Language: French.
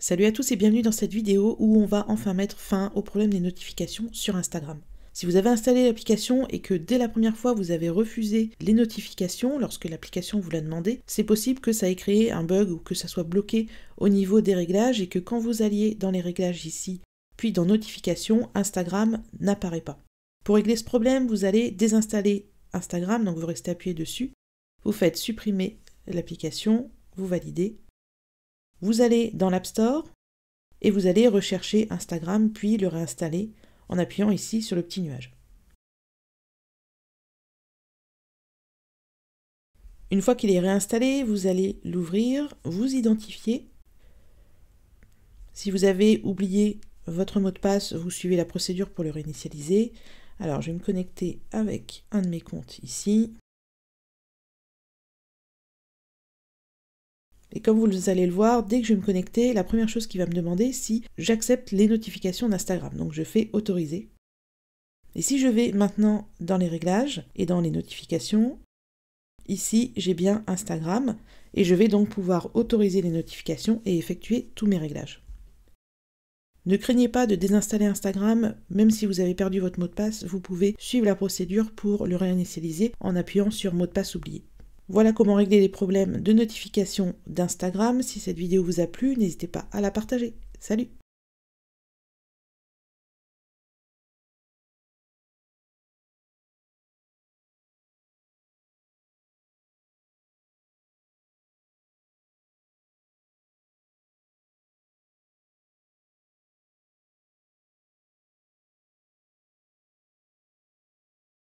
Salut à tous et bienvenue dans cette vidéo où on va enfin mettre fin au problème des notifications sur Instagram. Si vous avez installé l'application et que dès la première fois vous avez refusé les notifications lorsque l'application vous l'a demandé, c'est possible que ça ait créé un bug ou que ça soit bloqué au niveau des réglages et que quand vous alliez dans les réglages ici, puis dans notifications, Instagram n'apparaît pas. Pour régler ce problème, vous allez désinstaller Instagram, donc vous restez appuyé dessus, vous faites supprimer l'application, vous validez vous allez dans l'App Store et vous allez rechercher Instagram puis le réinstaller en appuyant ici sur le petit nuage. Une fois qu'il est réinstallé, vous allez l'ouvrir, vous identifier. Si vous avez oublié votre mot de passe, vous suivez la procédure pour le réinitialiser. Alors, je vais me connecter avec un de mes comptes ici. Et comme vous allez le voir, dès que je vais me connecter, la première chose qui va me demander, si j'accepte les notifications d'Instagram. Donc je fais autoriser. Et si je vais maintenant dans les réglages et dans les notifications, ici j'ai bien Instagram et je vais donc pouvoir autoriser les notifications et effectuer tous mes réglages. Ne craignez pas de désinstaller Instagram, même si vous avez perdu votre mot de passe, vous pouvez suivre la procédure pour le réinitialiser en appuyant sur mot de passe oublié. Voilà comment régler les problèmes de notification d'Instagram. Si cette vidéo vous a plu, n'hésitez pas à la partager. Salut